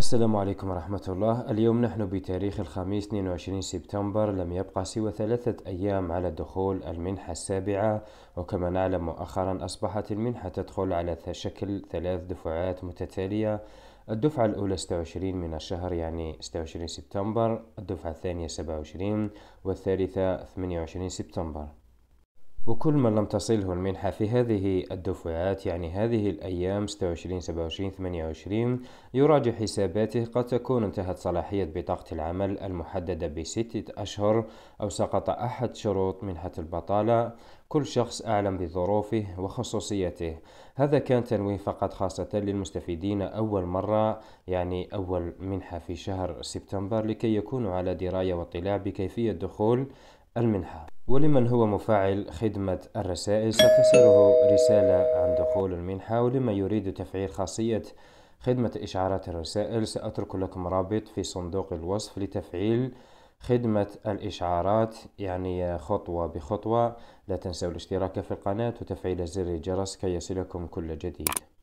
السلام عليكم ورحمة الله اليوم نحن بتاريخ الخميس 22 سبتمبر لم يبقى سوى ثلاثة أيام على دخول المنحة السابعة وكما نعلم مؤخرا أصبحت المنحة تدخل على شكل ثلاث دفعات متتالية الدفعة الأولى 26 من الشهر يعني 26 سبتمبر الدفعة الثانية 27 والثالثة 28 سبتمبر وكل من لم تصله المنحة في هذه الدفعات يعني هذه الأيام 26 27 28 يراجع حساباته قد تكون انتهت صلاحية بطاقة العمل المحددة بستة أشهر أو سقط أحد شروط منحة البطالة كل شخص أعلم بظروفه وخصوصيته هذا كان تنويه فقط خاصة للمستفيدين أول مرة يعني أول منحة في شهر سبتمبر لكي يكونوا على دراية واطلاع بكيفية دخول المنحة ولمن هو مفعل خدمة الرسائل ستصله رسالة عن دخول المنحة ولمن يريد تفعيل خاصية خدمة إشعارات الرسائل سأترك لكم رابط في صندوق الوصف لتفعيل خدمة الإشعارات يعني خطوة بخطوة لا تنسوا الاشتراك في القناة وتفعيل زر الجرس كي يصلكم كل جديد